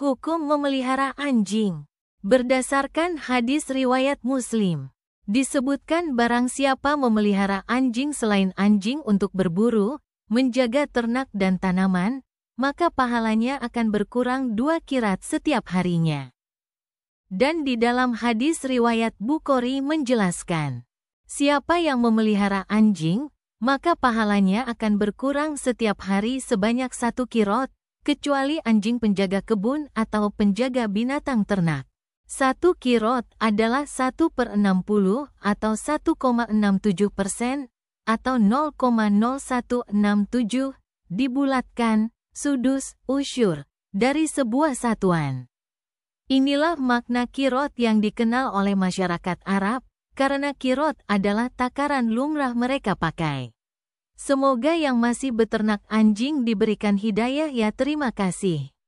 Hukum memelihara anjing. Berdasarkan hadis riwayat Muslim, disebutkan barang siapa memelihara anjing selain anjing untuk berburu, menjaga ternak dan tanaman, maka pahalanya akan berkurang dua kirat setiap harinya. Dan di dalam hadis riwayat Bukhari menjelaskan, siapa yang memelihara anjing, maka pahalanya akan berkurang setiap hari sebanyak satu kirot, kecuali anjing penjaga kebun atau penjaga binatang ternak. Satu kirot adalah 1 per 60 atau 1,67 persen atau 0,0167 dibulatkan, sudus, usyur, dari sebuah satuan. Inilah makna kirot yang dikenal oleh masyarakat Arab, karena kirot adalah takaran lumrah mereka pakai. Semoga yang masih beternak anjing diberikan hidayah ya terima kasih.